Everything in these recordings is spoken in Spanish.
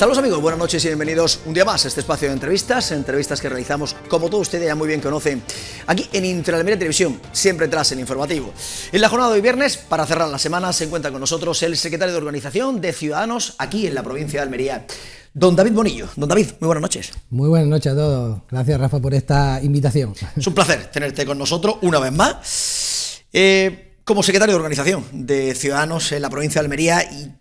Saludos amigos, buenas noches y bienvenidos un día más a este espacio de entrevistas, entrevistas que realizamos, como todos ustedes ya muy bien conocen, aquí en Interalmería Televisión, siempre tras el informativo. En la jornada de hoy viernes, para cerrar la semana, se encuentra con nosotros el secretario de Organización de Ciudadanos aquí en la provincia de Almería. Don David Bonillo. Don David, muy buenas noches. Muy buenas noches a todos. Gracias, Rafa, por esta invitación. Es un placer tenerte con nosotros una vez más. Eh, como secretario de Organización de Ciudadanos en la provincia de Almería, y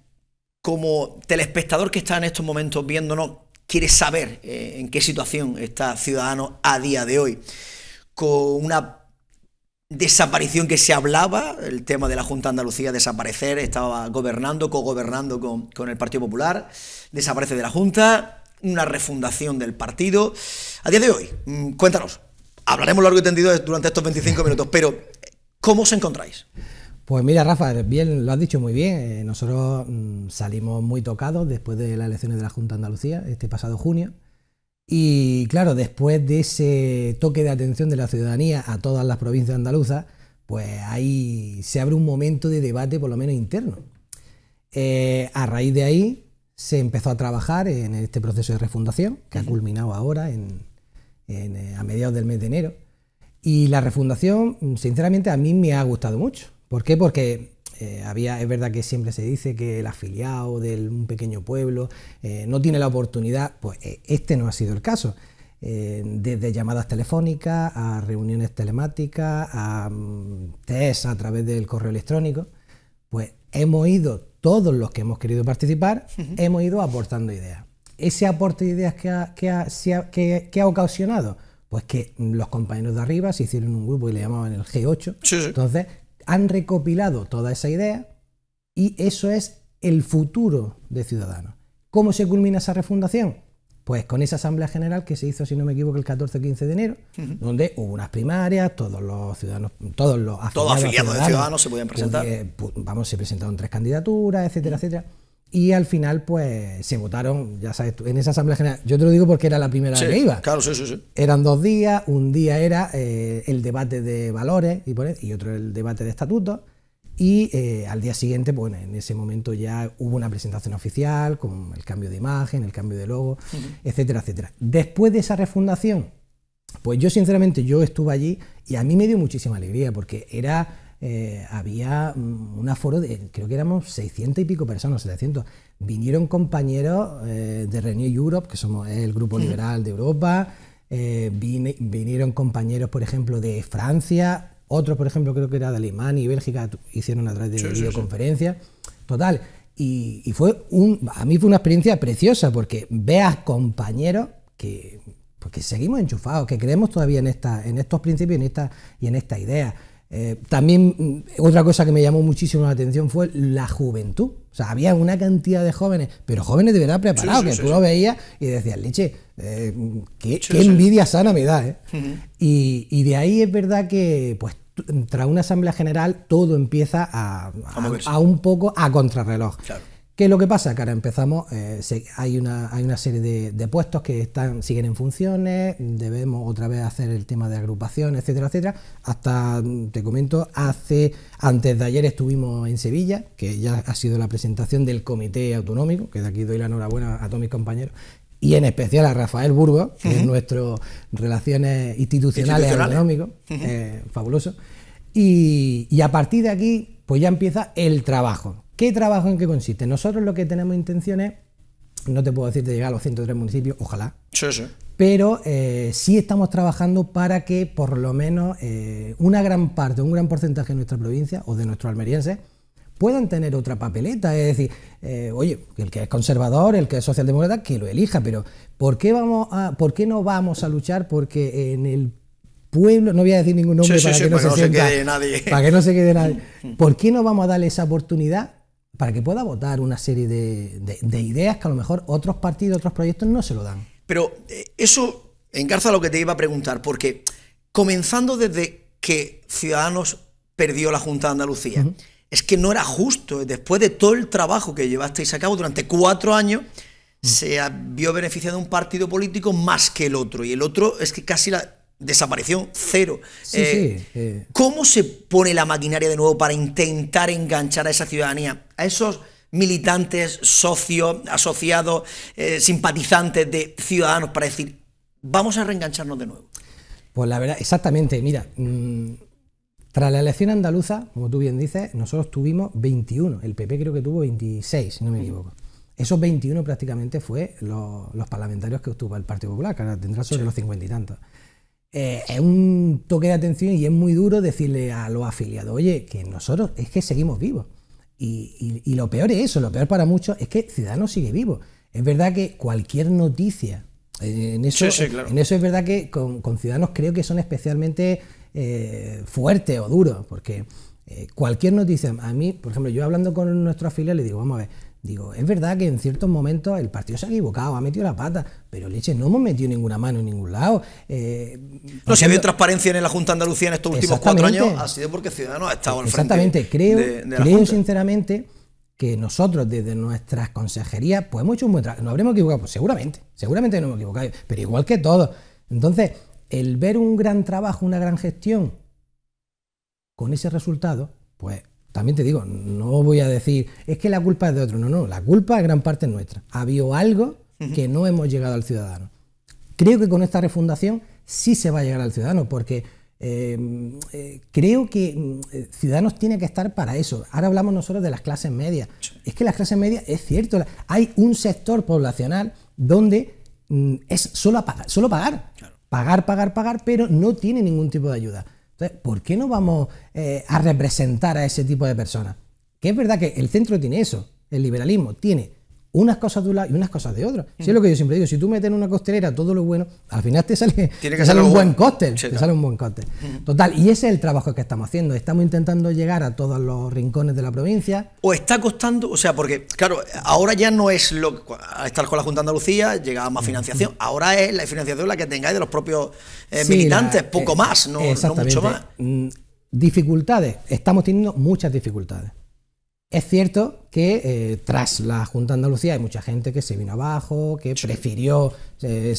como telespectador que está en estos momentos viéndonos, quiere saber eh, en qué situación está ciudadano a día de hoy. Con una desaparición que se hablaba, el tema de la Junta de Andalucía desaparecer, estaba gobernando, cogobernando con, con el Partido Popular, desaparece de la Junta, una refundación del partido. A día de hoy, mm, cuéntanos, hablaremos largo y tendido durante estos 25 minutos, pero ¿cómo os encontráis? Pues mira, Rafa, bien, lo has dicho muy bien. Eh, nosotros mm, salimos muy tocados después de las elecciones de la Junta de Andalucía, este pasado junio. Y claro, después de ese toque de atención de la ciudadanía a todas las provincias andaluzas, pues ahí se abre un momento de debate, por lo menos interno. Eh, a raíz de ahí se empezó a trabajar en este proceso de refundación, que ha culminado ahora eh, a mediados del mes de enero. Y la refundación, sinceramente, a mí me ha gustado mucho. ¿Por qué? Porque eh, había, es verdad que siempre se dice que el afiliado de un pequeño pueblo eh, no tiene la oportunidad, pues eh, este no ha sido el caso. desde llamadas telefónicas a reuniones telemáticas, a mm, test a través del correo electrónico, pues hemos ido, todos los que hemos querido participar, hemos ido aportando ideas. Ese aporte de ideas que ha, que, ha ocasionado, pues que los compañeros de arriba se hicieron un grupo y le llamaban el G8. Entonces, han recopilado toda esa idea y eso es el futuro de Ciudadanos. ¿Cómo se culmina esa refundación? Pues con esa asamblea general que se hizo, si no me equivoco, el 14 o 15 de enero, donde hubo unas primarias, todos los ciudadanos, todos los afiliados, de ciudadanos se podían presentar. vamos, se presentaron tres candidaturas, etcétera, etcétera. Y al final, pues se votaron, ya sabes en esa Asamblea General. Yo te lo digo porque era la primera vez que iba. Claro, sí, sí, Eran dos días. Un día era eh, el debate de valores y, y otro el debate de estatutos. Y eh, al día siguiente, bueno, pues, en ese momento ya hubo una presentación oficial con el cambio de imagen, el cambio de logo, etcétera, etcétera. Después de esa refundación, pues yo sinceramente yo estuve allí y a mí me dio muchísima alegría porque era eh, había mm, un aforo de, creo que éramos 600 y pico personas, 700. Vinieron compañeros eh, de Renew Europe, que somos el grupo liberal de Europa, eh, vinieron compañeros, por ejemplo, de Francia, otros, por ejemplo, creo que era de Alemania y Bélgica, hicieron a través de videoconferencia videoconferencias. Total. Y, fue a mí fue una experiencia preciosa porque veas compañeros que, porque pues, seguimos enchufados, que creemos todavía en, en estos principios y en esta idea. Eh, también mm, otra cosa que me llamó muchísimo la atención fue la juventud. O sea, había una cantidad de jóvenes, pero jóvenes de verdad preparados, que tú lo veías y decías, leche, eh, qué, envidia sana me da. ¿eh? y, de ahí es verdad que, pues, tras una asamblea general, todo empieza a, a, un poco a contrarreloj. ¿Qué es lo que pasa? Que ahora empezamos, eh, hay, una, hay una serie de, puestos que están, siguen en funciones, debemos otra vez hacer el tema de agrupación, etcétera, etcétera. Hasta, te comento, hace, antes de ayer estuvimos en Sevilla, que ya ha sido la presentación del Comité Autonómico, que de aquí doy la enhorabuena a todos mis compañeros, y en especial a Rafael Burgos, que es nuestro Relaciones Institucionales, Autonómicos, eh, fabuloso. y a partir de aquí, pues ya empieza el trabajo ¿Qué trabajo en qué consiste? Nosotros lo que tenemos intención es, no te puedo decir de llegar a los 103 municipios, ojalá. Sí, sí. Pero eh, sí estamos trabajando para que por lo menos eh, una gran parte, un gran porcentaje de nuestra provincia o de nuestros almerienses puedan tener otra papeleta. Es decir, eh, oye, el que es conservador, el que es socialdemócrata, que lo elija, pero ¿por qué, vamos ¿por qué no vamos a luchar porque en el pueblo, no voy a decir ningún nombre para, que no se para que no se quede nadie, ¿por qué no vamos a darle esa oportunidad para que pueda votar una serie de, ideas que a lo mejor otros partidos, otros proyectos no se lo dan. Pero eh, eso engarza lo que te iba a preguntar, porque comenzando desde que Ciudadanos perdió la Junta de Andalucía, es que no era justo, eh, después de todo el trabajo que llevasteis a cabo durante cuatro años, se vio beneficiado un partido político más que el otro. Y el otro es que casi la, Desaparición cero. Eh, eh. ¿Cómo se pone la maquinaria de nuevo para intentar enganchar a esa ciudadanía, a esos militantes, socios, asociados, eh, simpatizantes de ciudadanos para decir, vamos a reengancharnos de nuevo? Pues la verdad, exactamente, mira, mm, tras la elección andaluza, como tú bien dices, nosotros tuvimos 21, el PP creo que tuvo 26, si no me equivoco. Esos 21 prácticamente fue los, parlamentarios que obtuvo el Partido Popular, que ahora tendrá sobre los 50 y tantos. Eh, es un toque de atención y es muy duro decirle a los afiliados, oye, que nosotros es que seguimos vivos. Y, lo peor es eso, lo peor para muchos es que Ciudadanos sigue vivo. Es verdad que cualquier noticia, eh, en eso, en eso es verdad que con, Ciudadanos creo que son especialmente eh, fuertes o duros, porque cualquier noticia, a mí, por ejemplo, yo hablando con nuestro afiliado le digo, vamos a ver, Digo, es verdad que en ciertos momentos el partido se ha equivocado, ha metido la pata, pero leche, no hemos metido ninguna mano en ningún lado. Eh, no, se ha habido transparencia en la Junta de Andalucía en estos últimos cuatro años, ha sido porque Ciudadanos ha estado al frente. Exactamente, creo, creo sinceramente que nosotros desde nuestras consejerías pues hemos hecho un buen trabajo. ¿Nos habremos equivocado? Pues, seguramente, seguramente no hemos equivocado, pero igual que todos. Entonces, el ver un gran trabajo, una gran gestión con ese resultado, pues también te digo, no voy a decir, es que la culpa es de otro, no, no, la culpa en gran parte es nuestra. Ha habido algo que no hemos llegado al ciudadano. Creo que con esta refundación sí se va a llegar al ciudadano, porque em, eh, creo que mm, eh, Ciudadanos tiene que estar para eso. Ahora hablamos nosotros de las clases medias. Es que las clases medias, es cierto, hay un sector poblacional donde mm, es solo, pagar, solo pagar. Pagar, pagar, pagar, pero no tiene ningún tipo de ayuda. Entonces, ¿por qué no vamos eh, a representar a ese tipo de personas? Que es verdad que el centro tiene eso, el liberalismo tiene unas cosas de un y unas cosas de otro. Si mm. es lo que yo siempre digo, si tú metes en una costelera todo lo bueno, al final te sale, un buen coste. te sale un buen coste. Mm. Total, y ese es el trabajo que estamos haciendo. Estamos intentando llegar a todos los rincones de la provincia. ¿O está costando? O sea, porque, claro, ahora ya no es lo al estar con la Junta de Andalucía, llegaba más mm. financiación. Ahora es la financiación la que tengáis de los propios eh, militantes, eh, poco más, no mucho más. Dificultades, estamos teniendo muchas dificultades. Es cierto que eh, tras la Junta de Andalucía hay mucha gente que se vino abajo, que prefirió eh,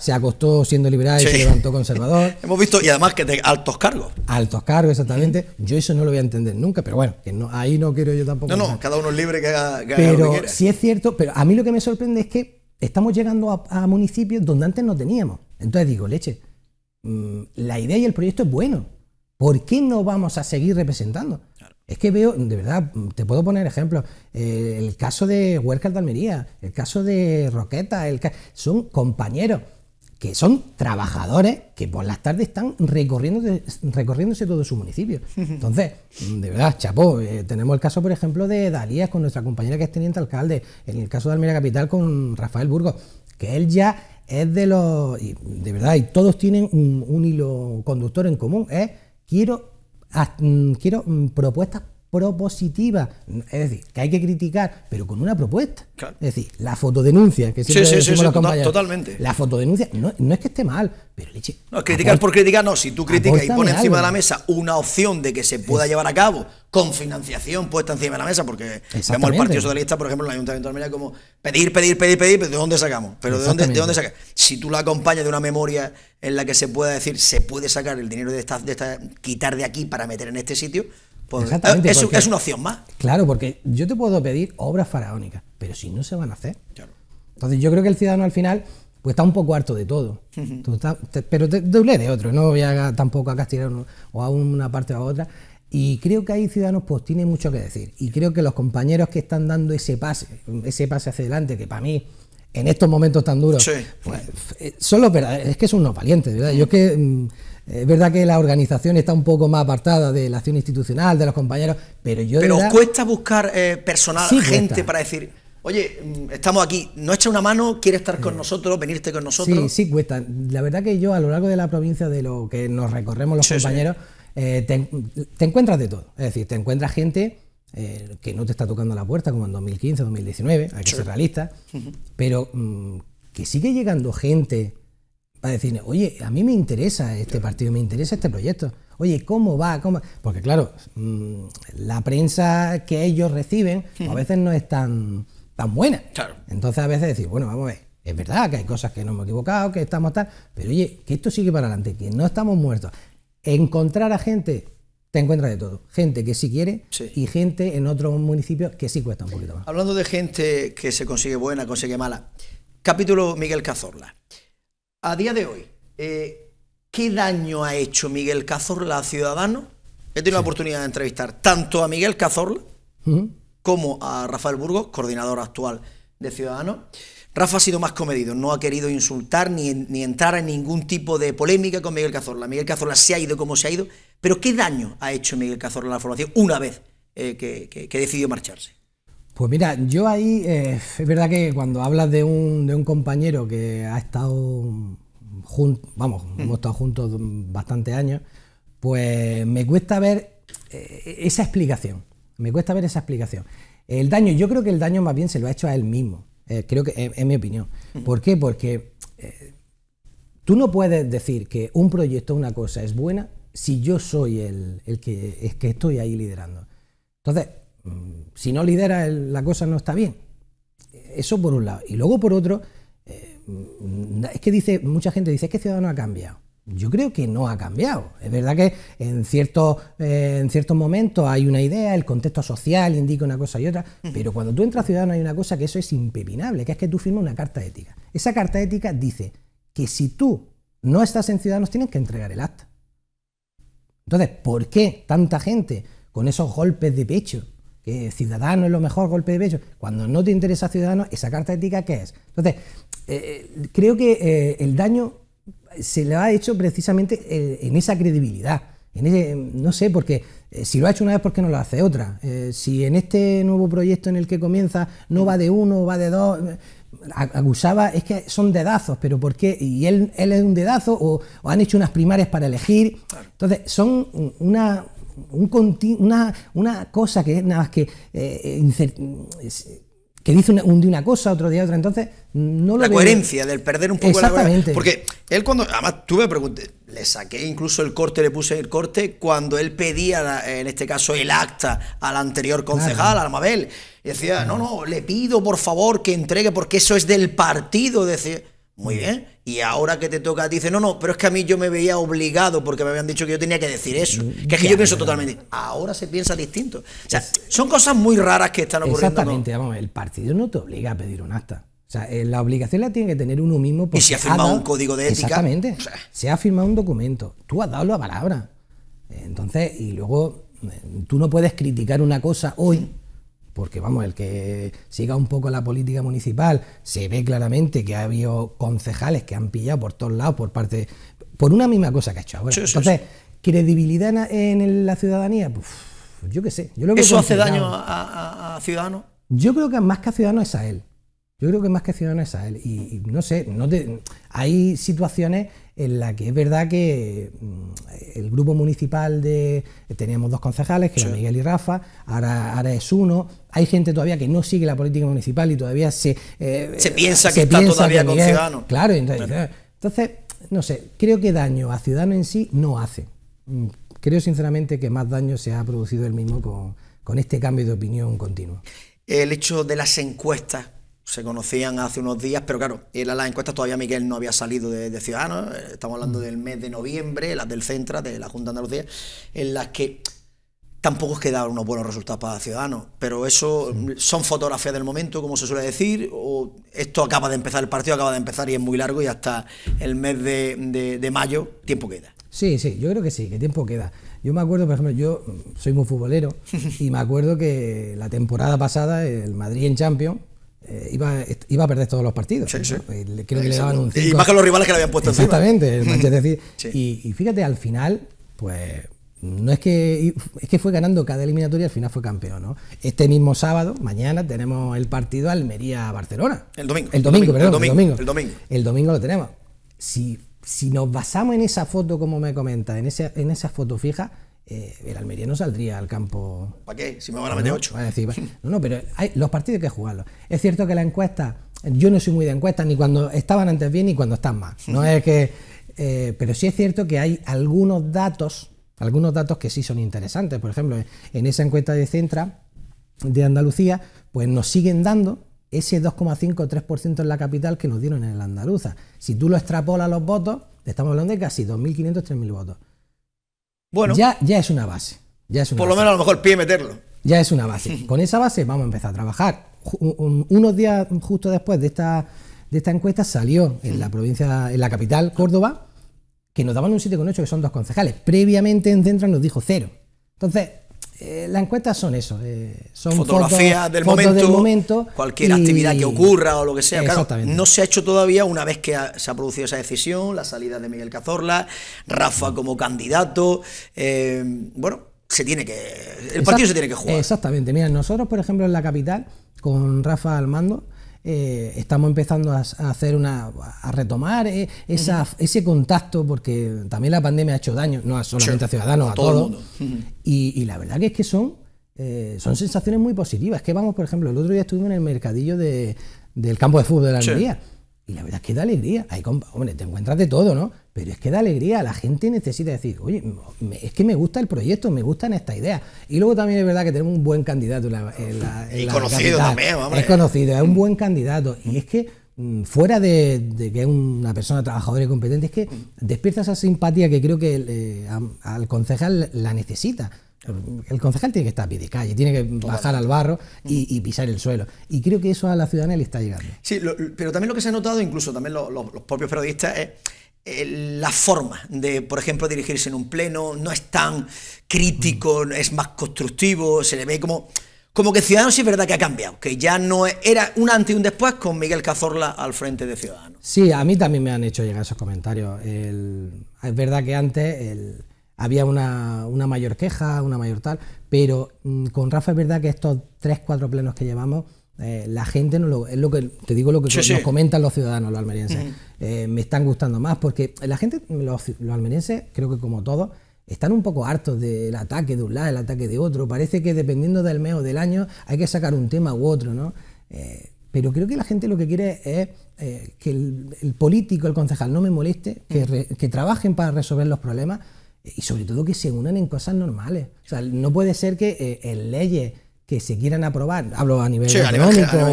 Se acostó, siendo liberal y se levantó conservador. Hemos visto, y además que de altos cargos. Altos cargos, exactamente. Yo eso no lo voy a entender nunca, pero bueno, que no, ahí no quiero yo tampoco. No, no, cada uno es libre que pero, sí es cierto, pero a mí lo que me sorprende es que estamos llegando a municipios donde antes no teníamos. Entonces digo, leche, mm, la idea y el proyecto es bueno. ¿Por qué no vamos a seguir representando? Es que veo, de verdad, te puedo poner ejemplos. Eh, el caso de Huerca de Almería, el caso de Roqueta, son compañeros que son trabajadores que por las tardes están recorriendo, recorriéndose todo su municipio. Entonces, de verdad, chapó, eh, tenemos el caso, por ejemplo, de Dalías con nuestra compañera que es teniente alcalde, en el caso de Almería Capital con Rafael Burgos, que él ya es de los, de verdad, y todos tienen un, hilo conductor en común, es quiero Mm, quiero mm, propuestas propositivas Es decir, que hay que criticar, pero con una propuesta. Es decir, la fotodenuncia, que siempre sí, totalmente. La fotodenuncia no, es que esté mal, pero leche. No, criticar por criticar, no. Si tú criticas y pones encima de la mesa una opción de que se pueda llevar a cabo con financiación puesta encima de la mesa, porque vemos el Partido Socialista, por ejemplo, en el Ayuntamiento de Almería, como pedir, pedir, pedir, pedir, pero ¿de dónde sacamos? Pero ¿de dónde, ¿de dónde Si tú lo acompañas de una memoria en la que se pueda decir, se puede sacar el dinero de esta, de esta quitar de aquí para meter en este sitio, pues eh, es, una opción más. Claro, porque yo te puedo pedir obras faraónicas, pero si no se van a hacer. Claro. Entonces yo creo que el ciudadano al final pues está un poco harto de todo. pero te, de otro, no voy a tampoco a castigar o a una parte o a otra. Y creo que ahí Ciudadanos pues tiene mucho que decir. Y creo que los compañeros que están dando ese pase, ese pase hacia adelante, que para mí, en estos momentos tan duros, pues, eh, son los verdaderos, es que son unos valientes, ¿verdad? Yo es que mm, es verdad que la organización está un poco más apartada de la acción institucional, de los compañeros, pero yo. Pero os cuesta buscar eh, personal, gente para decir. Oye, mm, estamos aquí, no echa una mano, quiere estar con nosotros, venirte con nosotros. Sí, sí, cuesta. La verdad que yo a lo largo de la provincia, de lo que nos recorremos los compañeros, eh, te, encuentras de todo. Es decir, te encuentras gente eh, que no te está tocando la puerta como en 2015, 2019, hay que ser realista, pero mm, que sigue llegando gente para decir, oye, a mí me interesa este partido, me interesa este proyecto. Oye, ¿cómo va? ¿Cómo? Porque claro, mm, la prensa que ellos reciben a veces no es tan, tan buena. Entonces a veces decir, bueno, vamos a ver, es verdad que hay cosas que no hemos equivocado, que estamos tal, pero oye, que esto sigue para adelante, que no estamos muertos, Encontrar a gente, te encuentras de todo. Gente que sí quiere y gente en otros municipios que sí cuesta un poquito más. Hablando de gente que se consigue buena, consigue mala. Capítulo Miguel Cazorla. A día de hoy, eh, ¿qué daño ha hecho Miguel Cazorla a Ciudadanos? He tenido la oportunidad de entrevistar tanto a Miguel Cazorla como a Rafael Burgos, coordinador actual de Ciudadanos. Rafa ha sido más comedido, no ha querido insultar ni, entrar en ningún tipo de polémica con Miguel Cazorla. Miguel Cazorla se ha ido como se ha ido, pero ¿qué daño ha hecho Miguel Cazorla a la formación una vez eh, que, decidió marcharse? Pues mira, yo ahí eh, es verdad que cuando hablas de un, compañero que ha estado juntos, vamos, mm. hemos estado juntos bastantes años, pues me cuesta ver eh, esa explicación, me cuesta ver esa explicación. El daño, yo creo que el daño más bien se lo ha hecho a él mismo eh, creo que es mi opinión. ¿Por qué? Porque eh, tú no puedes decir que un proyecto, una cosa es buena, si yo soy el, que, es que estoy ahí liderando. Entonces, mm, si no lidera la cosa no está bien. Eso por un lado. Y luego por otro, eh, mm, es que dice, mucha gente dice, es que Ciudadanos ha cambiado yo creo que no ha cambiado. Es verdad que en eh, ciertos, en momentos hay una idea, el contexto social indica una cosa y otra, pero cuando tú entras ciudadano hay una cosa que eso es impepinable, que es que tú firmas una carta ética. Esa carta ética dice que si tú no estás en Ciudadanos tienes que entregar el acta. Entonces, ¿por qué tanta gente con esos golpes de pecho? Que ciudadano es lo mejor, golpe de pecho. Cuando no te interesa Ciudadanos, esa carta ética, ¿qué es? Entonces, eh, eh, creo que el daño se lo ha hecho precisamente eh, en esa credibilidad. En no sé, porque eh, si lo ha hecho una vez, ¿por qué no lo hace otra? Eh, si en este nuevo proyecto en el que comienza no va de uno, va de dos, acusaba, es que son dedazos, pero ¿por qué? ¿Y él, él es un dedazo o, han hecho unas primarias para elegir? Entonces, son una, una, cosa que es nada más que que dice un, día una cosa, otro día otra, entonces no lo La coherencia del perder un poco Exactamente. la Porque él cuando, además tuve preguntas le saqué incluso el corte, le puse el corte cuando él pedía, en este caso, el acta al anterior concejal, a a Mabel. Y decía, no, no, le pido por favor que entregue porque eso es del partido. Decía, muy mm. bien. Y ahora que te toca, dice, no, no, pero es que a mí yo me veía obligado porque me habían dicho que yo tenía que decir eso. Mm, que es que yo pienso totalmente. Ahora se piensa distinto. O sea, son cosas muy raras que están ocurriendo. Exactamente, vamos, el partido no te obliga a pedir un acta. O sea, eh, la obligación la tiene que tener uno mismo. Porque y si ha firmado un código de ética. Exactamente. se ha firmado un documento. Tú has dado la palabra. Entonces, y luego, eh, tú no puedes criticar una cosa hoy porque vamos, el que siga un poco la política municipal, se ve claramente que ha habido concejales que han pillado por todos lados por parte, por una misma cosa que ha hecho Entonces, credibilidad en la ciudadanía, pues, yo qué sé. Yo ¿Eso hace daño a, Ciudadanos? Yo creo que más que a Ciudadanos es a él. Yo creo que más que Ciudadanos es a él. Y, no sé, no hay situaciones en la que es verdad que mm, el grupo municipal de... Teníamos dos concejales, que eran Miguel y Rafa, ahora, es uno. Hay gente todavía que no sigue la política municipal y todavía se... Eh, se piensa que está todavía con Ciudadanos. Claro, entonces, no sé, creo que daño a Ciudadanos en sí no hace. Mm, creo sinceramente que más daño se ha producido el mismo con, con este cambio de opinión continuo. El hecho de las encuestas se conocían hace unos días, pero claro, en las encuestas todavía Miguel no había salido de, Ciudadanos, eh, estamos hablando mm. del mes de noviembre, las del Centra, de la Junta de Andalucía, en las que tampoco es unos buenos resultados para Ciudadanos, pero eso son fotografías del momento, como se suele decir, o esto acaba de empezar, el partido acaba de empezar y es muy largo y hasta el mes de, de mayo tiempo queda. Sí, sí, yo creo que sí, que tiempo queda. Yo me acuerdo, por ejemplo, yo soy muy futbolero y me acuerdo que la temporada pasada el Madrid en Champions eh, iba, a perder todos los partidos. Eh, le daban un Y más los rivales que le habían puesto Exactamente, encima. Exactamente Y, fíjate, al final, pues no es que es que fue ganando cada eliminatoria, al final fue campeón, Este mismo sábado, mañana tenemos el partido Almería-Barcelona. El domingo. El domingo, el domingo perdón, el domingo, el domingo. lo tenemos. Si nos basamos en esa foto, como me comenta, en, en esa foto fija, eh, el Almería no saldría al campo. ¿Para qué? Si me van a meter 8. No, no, pero los partidos hay que jugarlos. Es cierto que la encuesta, yo no soy muy de encuestas, ni cuando estaban antes bien ni cuando están mal. No es que, eh, pero sí es cierto que hay algunos datos, algunos datos que sí son interesantes. Por ejemplo, en esa encuesta de Centra de Andalucía, pues nos siguen dando ese 2,5-3% en la capital que nos dieron en el Andaluza. Si tú lo extrapolas a los votos, estamos hablando de casi 2.500-3.000 votos. Bueno. Ya, ya es una base. Ya es por lo menos a lo mejor pie meterlo. Ya es una base. Con esa base vamos a empezar a trabajar. Unos días justo después de esta, de esta encuesta salió en la provincia, en la capital, Córdoba, que nos daban un 7,8, que son dos concejales. Previamente en Centra nos dijo cero. Entonces, eh, las encuestas son eso, eh, son fotografías del, momento, cualquier actividad que ocurra o lo que sea. Claro, no se ha hecho todavía una vez que se ha producido esa decisión, la salida de Miguel Cazorla, Rafa como candidato. Eh, bueno, se tiene que, el partido se tiene que jugar. Exactamente. Mira, nosotros, por ejemplo, en la capital, con Rafa al mando, eh, estamos empezando a, hacer una, a retomar eh, ese contacto, porque también la pandemia ha hecho daño, no solamente a ciudadanos, a, todo mundo. y, la verdad que es que son, eh, son sensaciones muy positivas. Es que vamos, por ejemplo, el otro día estuvimos en el mercadillo de, del campo de fútbol de la y la verdad es que da alegría. hombre, te encuentras de todo, ¿no? Pero es que da alegría. La gente necesita decir, oye, es que me gusta el proyecto, me gustan estas ideas. Y luego también es verdad que tenemos un buen candidato en conocido también, Es conocido, es un buen candidato. Y es que mm, fuera de, que es una persona trabajadora y competente, es que despierta esa simpatía que creo que eh, al concejal la necesita. El concejal tiene que estar a pie de calle, tiene que bajar al barro y, pisar el suelo. Y creo que eso a la ciudadanía le está llegando. Sí, pero también lo que se ha notado, incluso también los propios periodistas, es la forma de, por ejemplo, dirigirse en un pleno, no es tan crítico, es más constructivo, se le ve como, como que Ciudadanos sí es verdad que ha cambiado, que ya no era un antes y un después con Miguel Cazorla al frente de Ciudadanos. Sí, a mí también me han hecho llegar esos comentarios. es verdad que antes el, había una, mayor queja, una mayor tal, pero mm, con Rafa es verdad que estos tres, cuatro plenos que llevamos, eh, la gente no es lo que te digo lo que nos comentan los ciudadanos, los almerienses. Eh, me están gustando más porque la gente, los, los almerienses, creo que como todos, están un poco hartos del ataque de un lado, el ataque de otro. Parece que dependiendo del mes o del año hay que sacar un tema u otro, ¿no? Eh, pero creo que la gente lo que quiere es que el, político, el concejal, no me moleste, que, que trabajen para resolver los problemas y sobre todo que se unan en cosas normales. O sea, no puede ser que eh, en leyes que se quieran aprobar, hablo a nivel o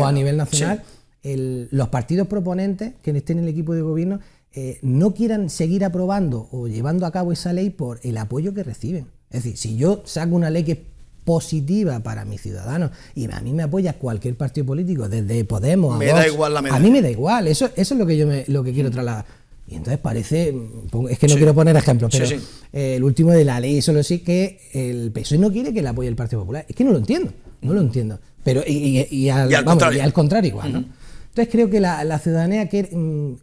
a nivel nacional, los partidos proponentes que estén en el equipo de gobierno eh, no quieran seguir aprobando o llevando a cabo esa ley por el apoyo que reciben. Es decir, si yo saco una ley que es positiva para mis ciudadanos y a mí me apoya cualquier partido político, desde Podemos a me da igual la a mí me da igual, eso, eso es lo que yo me, lo que quiero mm. trasladar y entonces parece, es que no quiero poner ejemplos, pero el último de la ley solo sí que el PSOE no quiere que le apoye el Partido Popular. Es que no lo entiendo, no lo entiendo. Pero, y, al, contrario. igual, Entonces creo que la, ciudadanía que, mm,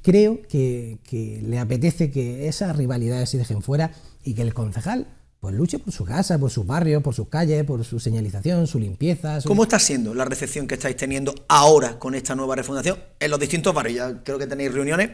creo que, le apetece que esas rivalidades se dejen fuera y que el concejal pues luche por su casa, por su barrio, por sus calles, por su señalización, su limpieza. ¿Cómo está siendo la recepción que estáis teniendo ahora con esta nueva refundación en los distintos barrios? Ya creo que tenéis reuniones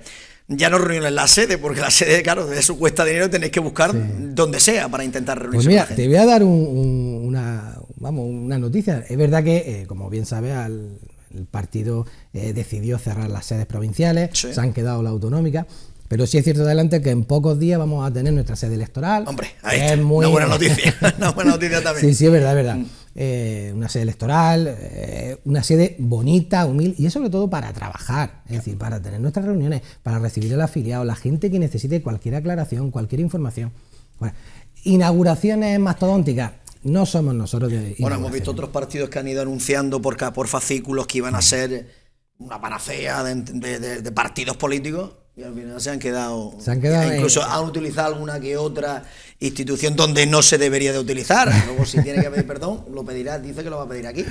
ya no reuniones en la sede, porque la sede, claro, eso cuesta dinero, tenéis que buscar donde sea para intentar pues reunirse. Pues mira, te voy a dar un, una, vamos, una noticia. Es verdad que, eh, como bien sabes, al, el partido eh, decidió cerrar las sedes provinciales, se han quedado la autonómica. Pero sí es cierto adelante que en pocos días vamos a tener nuestra sede electoral. Hombre, ahí está. una buena noticia. una buena noticia también. sí, sí, es verdad, es verdad. Mm. Eh, una sede electoral, eh, una sede bonita, humilde, y es sobre todo para trabajar, es decir, para tener nuestras reuniones, para recibir al afiliado, la gente que necesite cualquier aclaración, cualquier información. inauguraciones mastodónticas. No somos nosotros Bueno, hemos visto otros partidos que han ido anunciando por, por fascículos que iban a ser una panacea de partidos políticos y al final se han quedado. Se han quedado incluso han utilizado alguna que otra institución donde no se debería de utilizar. Luego, si tiene que pedir perdón, lo pedirá, dice que lo va a pedir aquí.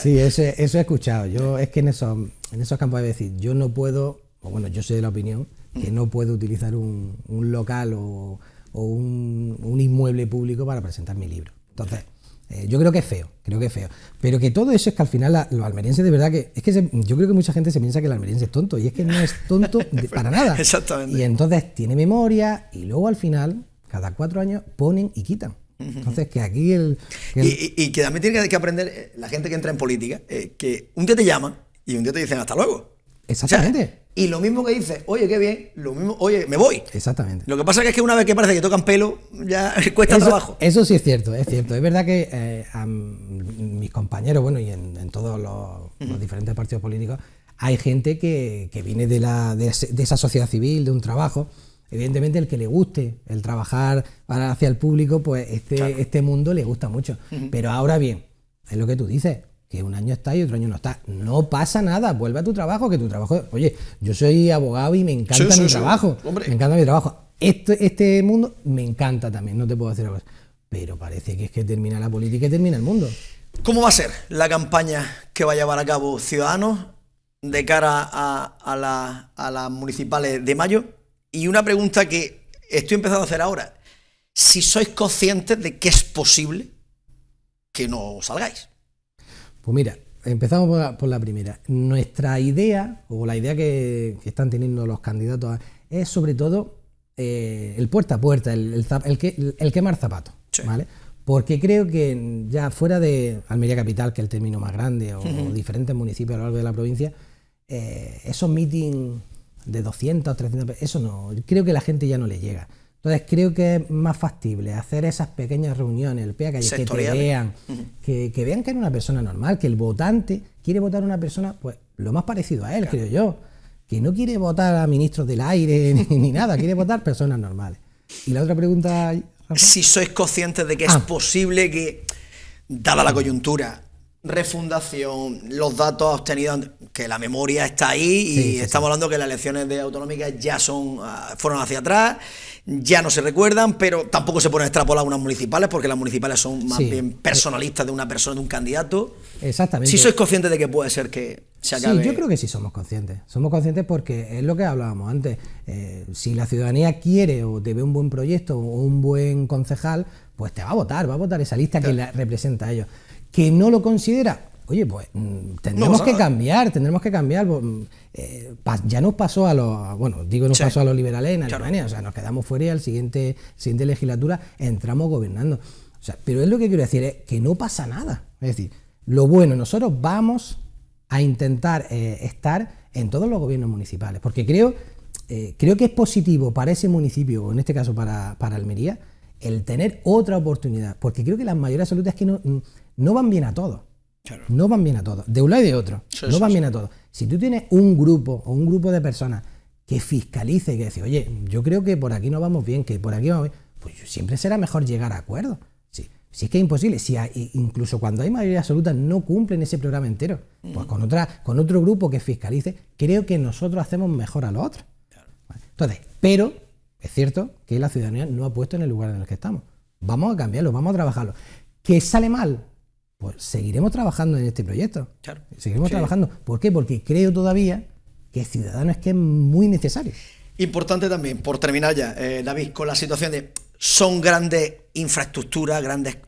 Sí, eso, eso he escuchado. Yo es que en esos, en esos campos de decir, yo no puedo, o bueno, yo soy de la opinión, que no puedo utilizar un, un local o, o un, un, inmueble público para presentar mi libro. Entonces, eh, yo creo que es feo, creo que es feo. Pero que todo eso es que al final los almerienses de verdad que... Es que yo creo que mucha gente se piensa que el almeriense es tonto y es que no es tonto para nada. Exactamente. Y entonces tiene memoria y luego al final, cada cuatro años, ponen y quitan. Entonces, que aquí el... Y, que también tiene que aprender eh, la gente que entra en política, eh, que un día te llaman y un día te dicen hasta luego. Exactamente. y lo mismo que dices, oye, qué bien, lo mismo, oye, me voy. Exactamente. Lo que pasa es que una vez que parece que tocan pelo, ya cuesta trabajo. Eso sí es cierto, es cierto. Es verdad que eh, mis compañeros, bueno, y en, todos los, diferentes partidos políticos, hay gente que, viene de, la, de, esa sociedad civil, de un trabajo. Evidentemente, el que le guste el trabajar hacia el público, pues este, este mundo le gusta mucho. Pero ahora bien, es lo que tú dices, que un año está y otro año no está. No pasa nada, vuelve a tu trabajo, que tu trabajo... Oye, yo soy abogado y me encanta mi trabajo. me encanta mi trabajo. Este, este mundo me encanta también, no te puedo decir algo. Pero parece que es que termina la política y termina el mundo. ¿Cómo va a ser la campaña que va a llevar a cabo Ciudadanos de cara a, a las municipales de mayo? Y una pregunta que estoy empezando a hacer ahora. Si sois conscientes de que es posible que no salgáis. Pues mira, empezamos por la, primera. Nuestra idea, o la idea que, están teniendo los candidatos, es sobre todo eh, el puerta a puerta, el, quemar zapatos, ¿vale? Porque creo que ya fuera de Almería Capital, que es el término más grande, o, diferentes municipios a lo largo de la provincia, eh, esos meetings de 200, 300, eso no, creo que la gente ya no le llega. Entonces creo que es más factible hacer esas pequeñas reuniones, el PEA que vean, que, que, vean que una persona normal, que el votante quiere votar a una persona, pues lo más parecido a él, creo yo, que no quiere votar a ministros del aire ni, nada, quiere votar personas normales. Y la otra pregunta... Si sois conscientes de que es ah. posible que, dada la coyuntura, refundación, los datos obtenidos, que la memoria está ahí y estamos hablando que las elecciones de autonómicas ya son ah, fueron hacia atrás, ya no se recuerdan, pero tampoco se pueden extrapolar unas municipales porque las municipales son más bien personalistas de una persona, de un candidato. Exactamente. Si sois conscientes de que puede ser que se acabe. Sí, yo creo que sí somos conscientes. Somos conscientes porque es lo que hablábamos antes. Eh, si la ciudadanía quiere o te ve un buen proyecto o un buen concejal, pues te va a votar, va a votar esa lista que la representa a ellos que no lo considera, oye, pues mm, tendremos que cambiar, tendremos que cambiar. Mm, eh, ya nos pasó a los, bueno, digo nos pasó a los liberales en Alemania, o sea, nos quedamos fuera y al siguiente, siguiente legislatura entramos gobernando. pero es lo que quiero decir, es que no pasa nada. Es decir, lo bueno, nosotros vamos a intentar eh, estar en todos los gobiernos municipales, porque creo, eh, creo que es positivo para ese municipio, o en este caso para Almería, el tener otra oportunidad, porque creo que las mayoría absolutas que no, no van bien a todos. No van bien a todos, de un lado y de otro. no van bien a todos. Si tú tienes un grupo o un grupo de personas que fiscalice y que dice, oye, yo creo que por aquí no vamos bien, que por aquí vamos bien, pues siempre será mejor llegar a acuerdo Sí, si es que es imposible, si incluso cuando hay mayoría absoluta no cumplen ese programa entero, mm. pues con, otra, con otro grupo que fiscalice, creo que nosotros hacemos mejor a los otros. Entonces, pero es cierto que la ciudadanía no ha puesto en el lugar en el que estamos. Vamos a cambiarlo, vamos a trabajarlo. ¿Qué sale mal? Pues seguiremos trabajando en este proyecto. Claro. Seguiremos trabajando. ¿Por qué? Porque creo todavía que Ciudadanos es que es muy necesario. Importante también, por terminar ya, eh, David, con la situación de son grandes infraestructuras, grandes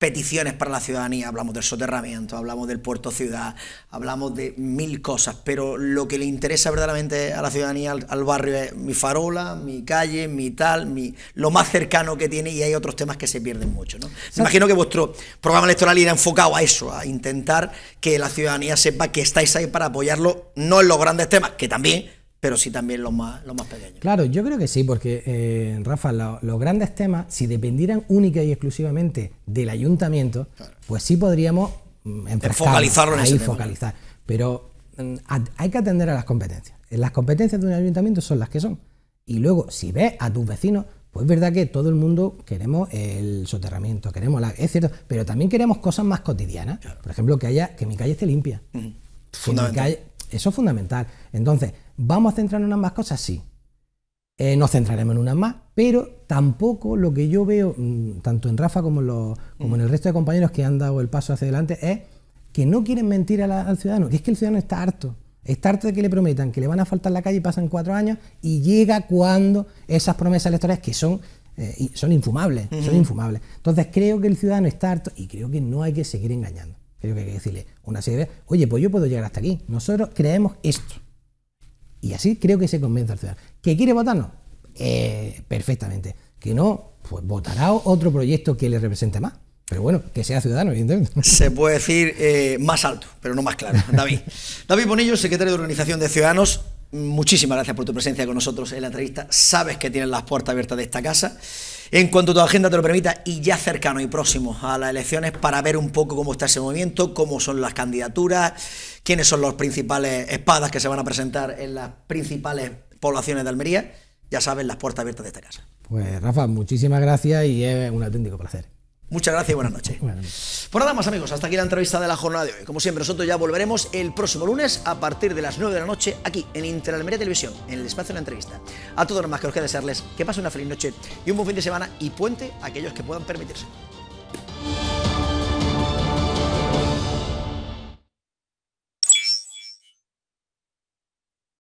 peticiones para la ciudadanía, hablamos del soterramiento, hablamos del puerto ciudad, hablamos de mil cosas, pero lo que le interesa verdaderamente a la ciudadanía, al, barrio, es mi farola, mi calle, mi tal, mi, lo más cercano que tiene y hay otros temas que se pierden mucho. ¿no? Me imagino que vuestro programa electoral irá enfocado a eso, a intentar que la ciudadanía sepa que estáis ahí para apoyarlo, no en los grandes temas, que también, pero sí también los más, los más pequeños. Claro, yo creo que sí, porque, eh, Rafa, los grandes temas, si dependieran única y exclusivamente del ayuntamiento, pues sí podríamos mm, focalizarlo en ahí focalizar. Pero mm, hay que atender a las competencias. Las competencias de un ayuntamiento son las que son. Y luego, si ves a tus vecinos, pues es verdad que todo el mundo queremos el soterramiento, queremos la. Es cierto, pero también queremos cosas más cotidianas. Por ejemplo, que haya que mi calle esté limpia. Eso es fundamental. Entonces, ¿vamos a centrarnos en ambas cosas? Sí. Eh, nos centraremos en unas más, pero tampoco lo que yo veo, mm, tanto en Rafa como en, el resto de compañeros que han dado el paso hacia adelante, es que no quieren mentir al ciudadano, que es que el ciudadano está harto. Está harto de que le prometan que le van a faltar la calle y pasan cuatro años y llega cuando esas promesas electorales que son, eh, son infumables, son infumables. Entonces creo que el ciudadano está harto y creo que no hay que seguir engañando. Creo que hay que decirle una serie de oye, pues yo puedo llegar hasta aquí. Nosotros creemos esto. Y así creo que se convence al ciudadano. ¿Que quiere votarnos? Eh, perfectamente. Que no, pues votará otro proyecto que le represente más. Pero bueno, que sea ciudadano, evidentemente. Se puede decir eh, más alto, pero no más claro. David. David Bonillo, secretario de Organización de Ciudadanos. Muchísimas gracias por tu presencia con nosotros en la entrevista. Sabes que tienes las puertas abiertas de esta casa. En cuanto tu agenda te lo permita, y ya cercano y próximo a las elecciones, para ver un poco cómo está ese movimiento, cómo son las candidaturas, quiénes son los principales espadas que se van a presentar en las principales poblaciones de Almería, ya sabes las puertas abiertas de esta casa. Pues Rafa, muchísimas gracias y es un auténtico placer. Muchas gracias y buenas noches. Por pues nada más amigos, hasta aquí la entrevista de la jornada de hoy. Como siempre, nosotros ya volveremos el próximo lunes a partir de las 9 de la noche aquí en Interalmería Televisión, en el espacio de la entrevista. A todos los más que os queda desearles que pasen una feliz noche y un buen fin de semana y puente a aquellos que puedan permitirse.